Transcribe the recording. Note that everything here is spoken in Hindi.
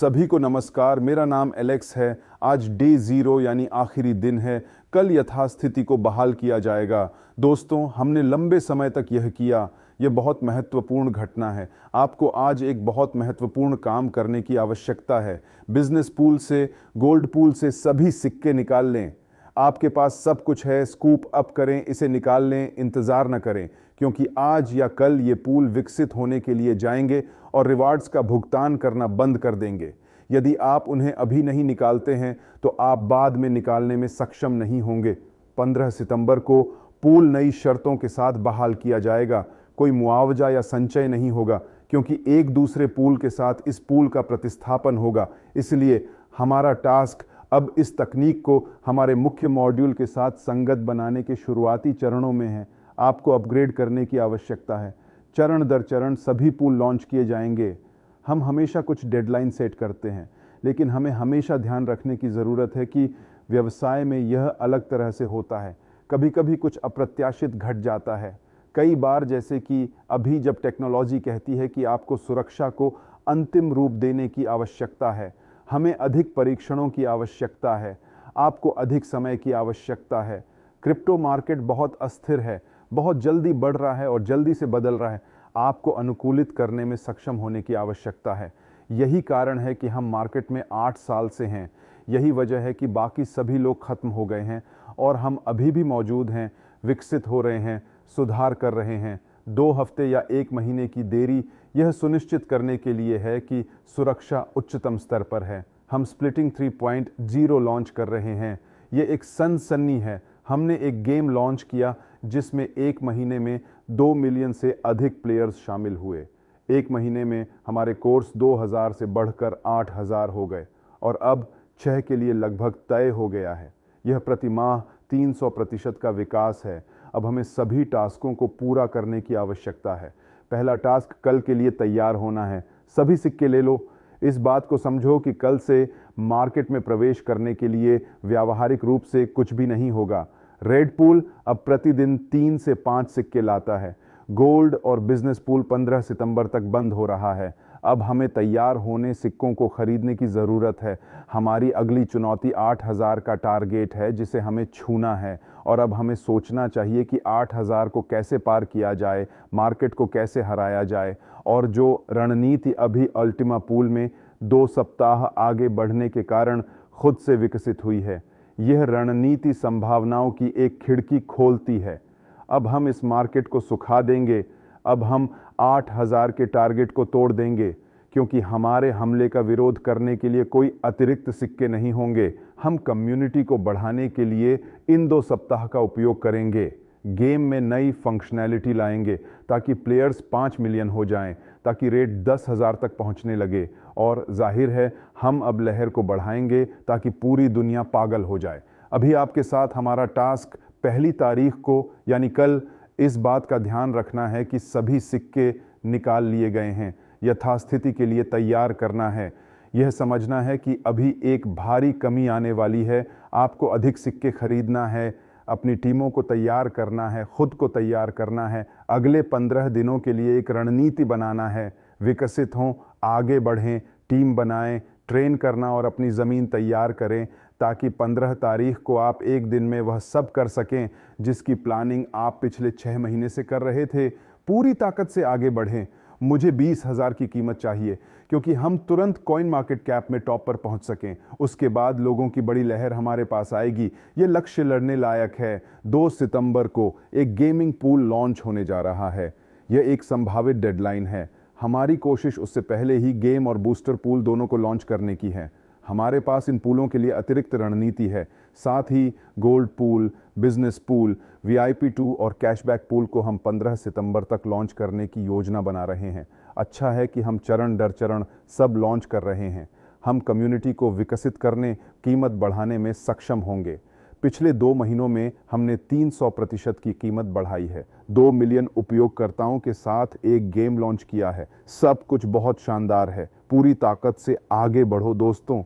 सभी को नमस्कार मेरा नाम एलेक्स है आज डे ज़ीरो यानी आखिरी दिन है कल यथास्थिति को बहाल किया जाएगा दोस्तों हमने लंबे समय तक यह किया यह बहुत महत्वपूर्ण घटना है आपको आज एक बहुत महत्वपूर्ण काम करने की आवश्यकता है बिजनेस पूल से गोल्ड पूल से सभी सिक्के निकाल लें आपके पास सब कुछ है स्कूप अप करें इसे निकाल लें इंतज़ार न करें क्योंकि आज या कल ये पूल विकसित होने के लिए जाएंगे और रिवार्ड्स का भुगतान करना बंद कर देंगे यदि आप उन्हें अभी नहीं निकालते हैं तो आप बाद में निकालने में सक्षम नहीं होंगे 15 सितंबर को पूल नई शर्तों के साथ बहाल किया जाएगा कोई मुआवजा या संचय नहीं होगा क्योंकि एक दूसरे पूल के साथ इस पूल का प्रतिस्थापन होगा इसलिए हमारा टास्क अब इस तकनीक को हमारे मुख्य मॉड्यूल के साथ संगत बनाने के शुरुआती चरणों में है आपको अपग्रेड करने की आवश्यकता है चरण दर चरण सभी पुल लॉन्च किए जाएंगे हम हमेशा कुछ डेडलाइन सेट करते हैं लेकिन हमें हमेशा ध्यान रखने की ज़रूरत है कि व्यवसाय में यह अलग तरह से होता है कभी कभी कुछ अप्रत्याशित घट जाता है कई बार जैसे कि अभी जब टेक्नोलॉजी कहती है कि आपको सुरक्षा को अंतिम रूप देने की आवश्यकता है हमें अधिक परीक्षणों की आवश्यकता है आपको अधिक समय की आवश्यकता है क्रिप्टो मार्केट बहुत अस्थिर है बहुत जल्दी बढ़ रहा है और जल्दी से बदल रहा है आपको अनुकूलित करने में सक्षम होने की आवश्यकता है यही कारण है कि हम मार्केट में आठ साल से हैं यही वजह है कि बाकी सभी लोग ख़त्म हो गए हैं और हम अभी भी मौजूद हैं विकसित हो रहे हैं सुधार कर रहे हैं दो हफ्ते या एक महीने की देरी यह सुनिश्चित करने के लिए है कि सुरक्षा उच्चतम स्तर पर है हम splitting three point zero launch कर रहे हैं ये एक सनसनी है हमने एक गेम लॉन्च किया जिसमें एक महीने में दो मिलियन से अधिक प्लेयर्स शामिल हुए एक महीने में हमारे कोर्स 2000 से बढ़कर 8000 हो गए और अब छः के लिए लगभग तय हो गया है यह प्रति माह 300 प्रतिशत का विकास है अब हमें सभी टास्कों को पूरा करने की आवश्यकता है पहला टास्क कल के लिए तैयार होना है सभी सिक्के ले लो इस बात को समझो कि कल से मार्केट में प्रवेश करने के लिए व्यावहारिक रूप से कुछ भी नहीं होगा रेड पूल अब प्रतिदिन तीन से पाँच सिक्के लाता है गोल्ड और बिजनेस पूल 15 सितंबर तक बंद हो रहा है अब हमें तैयार होने सिक्कों को ख़रीदने की ज़रूरत है हमारी अगली चुनौती आठ हज़ार का टारगेट है जिसे हमें छूना है और अब हमें सोचना चाहिए कि आठ हज़ार को कैसे पार किया जाए मार्केट को कैसे हराया जाए और जो रणनीति अभी अल्टिमा पूल में दो सप्ताह आगे बढ़ने के कारण खुद से विकसित हुई है यह रणनीति संभावनाओं की एक खिड़की खोलती है अब हम इस मार्केट को सुखा देंगे अब हम आठ हज़ार के टारगेट को तोड़ देंगे क्योंकि हमारे हमले का विरोध करने के लिए कोई अतिरिक्त सिक्के नहीं होंगे हम कम्युनिटी को बढ़ाने के लिए इन दो सप्ताह का उपयोग करेंगे गेम में नई फंक्शनैलिटी लाएंगे ताकि प्लेयर्स पाँच मिलियन हो जाएं, ताकि रेट दस हज़ार तक पहुंचने लगे और जाहिर है हम अब लहर को बढ़ाएंगे ताकि पूरी दुनिया पागल हो जाए अभी आपके साथ हमारा टास्क पहली तारीख को यानी कल इस बात का ध्यान रखना है कि सभी सिक्के निकाल लिए गए हैं यथास्थिति के लिए तैयार करना है यह समझना है कि अभी एक भारी कमी आने वाली है आपको अधिक सिक्के खरीदना है अपनी टीमों को तैयार करना है खुद को तैयार करना है अगले पंद्रह दिनों के लिए एक रणनीति बनाना है विकसित हों आगे बढ़ें टीम बनाएं ट्रेन करना और अपनी ज़मीन तैयार करें ताकि पंद्रह तारीख को आप एक दिन में वह सब कर सकें जिसकी प्लानिंग आप पिछले छः महीने से कर रहे थे पूरी ताकत से आगे बढ़ें मुझे बीस हज़ार की कीमत चाहिए क्योंकि हम तुरंत कॉइन मार्केट कैप में टॉप पर पहुंच सकें उसके बाद लोगों की बड़ी लहर हमारे पास आएगी ये लक्ष्य लड़ने लायक है दो सितंबर को एक गेमिंग पूल लॉन्च होने जा रहा है यह एक संभावित डेडलाइन है हमारी कोशिश उससे पहले ही गेम और बूस्टर पूल दोनों को लॉन्च करने की है हमारे पास इन पूलों के लिए अतिरिक्त रणनीति है साथ ही gold pool business pool VIP two और कैशबैक पूल को हम 15 सितंबर तक लॉन्च करने की योजना बना रहे हैं अच्छा है कि हम चरण दर चरण सब लॉन्च कर रहे हैं हम कम्युनिटी को विकसित करने कीमत बढ़ाने में सक्षम होंगे पिछले दो महीनों में हमने 300 प्रतिशत की कीमत बढ़ाई है दो मिलियन उपयोगकर्ताओं के साथ एक गेम लॉन्च किया है सब कुछ बहुत शानदार है पूरी ताकत से आगे बढ़ो दोस्तों